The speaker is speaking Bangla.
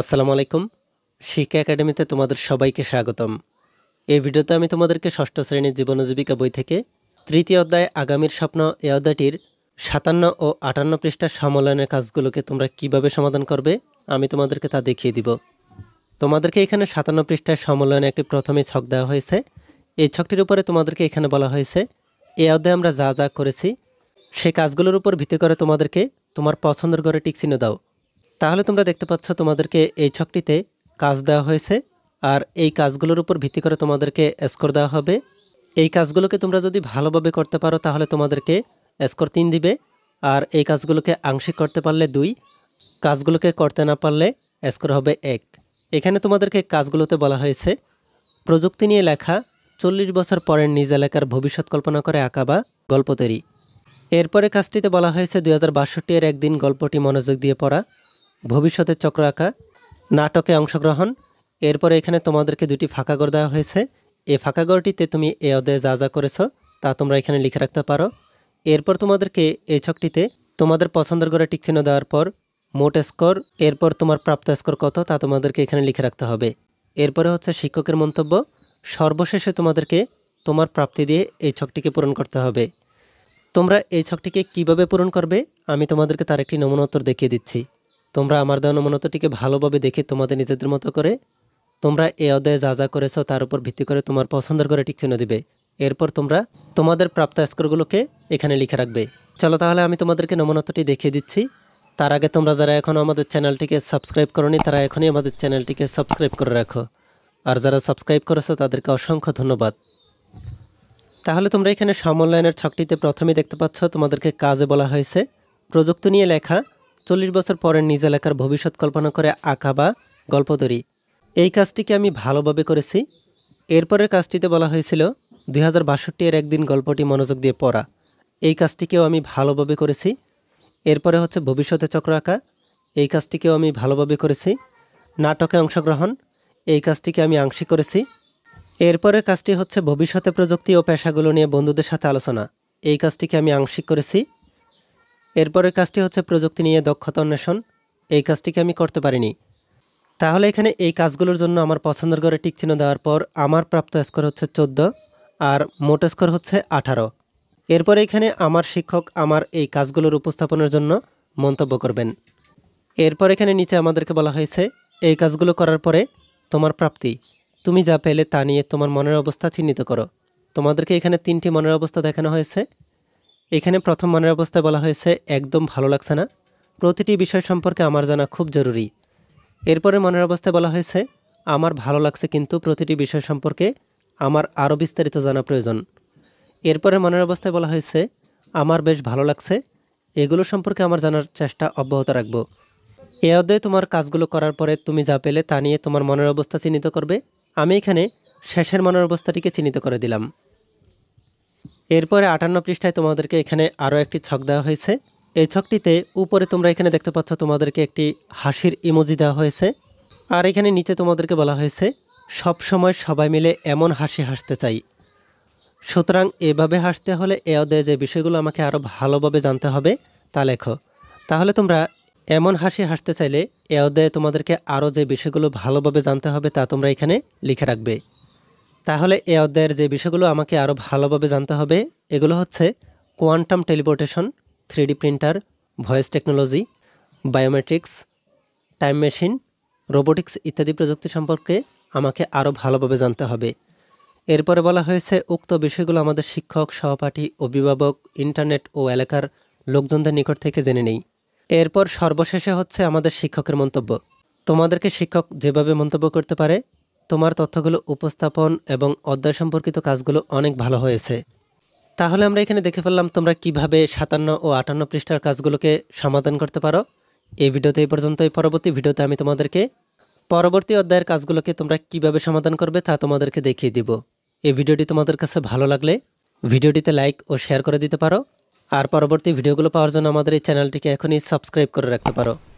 আসসালামু আলাইকুম শিক্ষা একাডেমিতে তোমাদের সবাইকে স্বাগতম এই ভিডিওতে আমি তোমাদেরকে ষষ্ঠ শ্রেণীর জীবন জীবিকা বই থেকে তৃতীয় অধ্যায় আগামীর স্বপ্ন এ অধ্যায়টির সাতান্ন ও আটান্ন পৃষ্ঠার সমলয়নের কাজগুলোকে তোমরা কিভাবে সমাধান করবে আমি তোমাদেরকে তা দেখিয়ে দিব তোমাদেরকে এখানে সাতান্ন পৃষ্ঠার সমলয়নে একটি প্রথমে ছক দেওয়া হয়েছে এই ছকটির উপরে তোমাদেরকে এখানে বলা হয়েছে এ অধ্যায় আমরা যা যা করেছি সে কাজগুলোর উপর ভিত্তি করে তোমাদেরকে তোমার পছন্দের ঘরে টিকচিহ্ন দাও তাহলে তোমরা দেখতে পাচ্ছ তোমাদেরকে এই ছকটিতে কাজ দেওয়া হয়েছে আর এই কাজগুলোর উপর ভিত্তি করে তোমাদেরকে স্কোর দেওয়া হবে এই কাজগুলোকে তোমরা যদি ভালোভাবে করতে পারো তাহলে তোমাদেরকে স্কোর তিন দিবে আর এই কাজগুলোকে আংশিক করতে পারলে দুই কাজগুলোকে করতে না পারলে স্কোর হবে এক এখানে তোমাদেরকে কাজগুলোতে বলা হয়েছে প্রযুক্তি নিয়ে লেখা চল্লিশ বছর পরের নিজ এলাকার ভবিষ্যৎ কল্পনা করে আঁকা বা গল্প তৈরি এরপরে কাজটিতে বলা হয়েছে দুই হাজার বাষট্টি এর একদিন গল্পটি মনোযোগ দিয়ে পড়া ভবিষ্যতের চক্র আঁকা নাটকে অংশগ্রহণ এরপরে এখানে তোমাদেরকে দুটি ফাঁকা ঘর দেওয়া হয়েছে এই ফাঁকা ঘরটিতে তুমি এ অধ্যায়ে যা যা করেছো তা তোমরা এখানে লিখে রাখতে পারো এরপর তোমাদেরকে এই ছকটিতে তোমাদের পছন্দের করে টিকচিহ্ন দেওয়ার পর মোট স্কোর এরপর তোমার প্রাপ্ত স্কোর কত তা তোমাদেরকে এখানে লিখে রাখতে হবে এরপরে হচ্ছে শিক্ষকের মন্তব্য সর্বশেষে তোমাদেরকে তোমার প্রাপ্তি দিয়ে এই ছকটিকে পূরণ করতে হবে তোমরা এই ছকটিকে কিভাবে পূরণ করবে আমি তোমাদেরকে তার একটি নমুনোত্তর দেখিয়ে দিচ্ছি তোমরা আমার দেওয়া নমনতটিকে ভালোভাবে দেখে তোমাদের নিজেদের মতো করে তোমরা এ অধ্যায়ে যা যা করেছ তার উপর ভিত্তি করে তোমার পছন্দের করে টিক চিহ্ন দিবে এরপর তোমরা তোমাদের প্রাপ্ত স্কোরগুলোকে এখানে লিখে রাখবে চলো তাহলে আমি তোমাদেরকে নমনত্বটি দেখিয়ে দিচ্ছি তার আগে তোমরা যারা এখনও আমাদের চ্যানেলটিকে সাবস্ক্রাইব করনি তারা এখনই আমাদের চ্যানেলটিকে সাবস্ক্রাইব করে রাখো আর যারা সাবস্ক্রাইব করেছো তাদেরকে অসংখ্য ধন্যবাদ তাহলে তোমরা এখানে সমন্বয়নের ছকটিতে প্রথমে দেখতে পাচ্ছ তোমাদেরকে কাজে বলা হয়েছে প্রযুক্তি নিয়ে লেখা চল্লিশ বছর পরে নিজ এলাকার ভবিষ্যৎ কল্পনা করে আঁকা বা গল্প তৈরি এই কাজটিকে আমি ভালোভাবে করেছি এরপরের কাজটিতে বলা হয়েছিল দুই এর একদিন গল্পটি মনোযোগ দিয়ে পড়া এই কাজটিকেও আমি ভালোভাবে করেছি এরপরে হচ্ছে ভবিষ্যতে চক্র আঁকা এই কাজটিকেও আমি ভালোভাবে করেছি নাটকে অংশগ্রহণ এই কাজটিকে আমি আংশিক করেছি এরপরের কাজটি হচ্ছে ভবিষ্যতে প্রযুক্তি ও পেশাগুলো নিয়ে বন্ধুদের সাথে আলোচনা এই কাজটিকে আমি আংশিক করেছি এরপরের কাজটি হচ্ছে প্রযুক্তি নিয়ে দক্ষতা অন্বেষণ এই কাজটিকে আমি করতে পারিনি তাহলে এখানে এই কাজগুলোর জন্য আমার পছন্দের ঘরে টিকচিহ্ন দেওয়ার পর আমার প্রাপ্ত স্কোর হচ্ছে চোদ্দ আর মোট স্কোর হচ্ছে আঠারো এরপর এখানে আমার শিক্ষক আমার এই কাজগুলোর উপস্থাপনের জন্য মন্তব্য করবেন এরপর এখানে নিচে আমাদেরকে বলা হয়েছে এই কাজগুলো করার পরে তোমার প্রাপ্তি তুমি যা পেলে তা নিয়ে তোমার মনের অবস্থা চিহ্নিত করো তোমাদেরকে এখানে তিনটি মনের অবস্থা দেখানো হয়েছে এখানে প্রথম মনের অবস্থায় বলা হয়েছে একদম ভালো লাগছে না প্রতিটি বিষয় সম্পর্কে আমার জানা খুব জরুরি এরপরে মনের অবস্থায় বলা হয়েছে আমার ভালো লাগছে কিন্তু প্রতিটি বিষয় সম্পর্কে আমার আরও বিস্তারিত জানা প্রয়োজন এরপরে মনের অবস্থায় বলা হয়েছে আমার বেশ ভালো লাগছে এগুলো সম্পর্কে আমার জানার চেষ্টা অব্যাহত রাখব এ অধ্যায়ে তোমার কাজগুলো করার পরে তুমি যা পেলে তা নিয়ে তোমার মনের অবস্থা চিহ্নিত করবে আমি এখানে শেষের মনের অবস্থাটিকে চিহ্নিত করে দিলাম এরপরে আটান্ন পৃষ্ঠায় তোমাদেরকে এখানে আরও একটি ছক দেওয়া হয়েছে এই ছকটিতে উপরে তোমরা এখানে দেখতে পাচ্ছ তোমাদেরকে একটি হাসির ইমোজি দেওয়া হয়েছে আর এখানে নিচে তোমাদেরকে বলা হয়েছে সব সময় সবাই মিলে এমন হাসি হাসতে চাই সুতরাং এভাবে হাসতে হলে এ অধ্যায়ে যে বিষয়গুলো আমাকে আরও ভালোভাবে জানতে হবে তা লেখো তাহলে তোমরা এমন হাসি হাসতে চাইলে এ অধ্যায়ে তোমাদেরকে আরও যে বিষয়গুলো ভালোভাবে জানতে হবে তা তোমরা এখানে লিখে রাখবে তাহলে এ অধ্যায়ের যে বিষয়গুলো আমাকে আরও ভালোভাবে জানতে হবে এগুলো হচ্ছে quantum teleportation three D printer voice technology biometrics time machine robotics ইত্যাদি প্রযুক্তি সম্পর্কে আমাকে আরও ভালোভাবে জানতে হবে এরপরে বলা হয়েছে উক্ত বিষয়গুলো আমাদের শিক্ষক সহপাঠী অভিভাবক ইন্টারনেট ও এলাকার লোকজনদের নিকট থেকে জেনে নেই এরপর সর্বশেষে হচ্ছে আমাদের শিক্ষকের মন্তব্য তোমাদেরকে শিক্ষক যেভাবে মন্তব্য করতে পারে তোমার তথ্যগুলো উপস্থাপন এবং অধ্যায় সম্পর্কিত কাজগুলো অনেক ভালো হয়েছে তাহলে আমরা এখানে দেখে ফেললাম তোমরা কিভাবে সাতান্ন ও আটান্ন পৃষ্ঠার কাজগুলোকে সমাধান করতে পারো এই ভিডিওতে এই পর্যন্তই পরবর্তী ভিডিওতে আমি তোমাদেরকে পরবর্তী অধ্যায়ের কাজগুলোকে তোমরা কিভাবে সমাধান করবে তা তোমাদেরকে দেখিয়ে দিব এই ভিডিওটি তোমাদের কাছে ভালো লাগলে ভিডিওটিতে লাইক ও শেয়ার করে দিতে পারো আর পরবর্তী ভিডিওগুলো পাওয়ার জন্য আমাদের এই চ্যানেলটিকে এখনই সাবস্ক্রাইব করে রাখতে পারো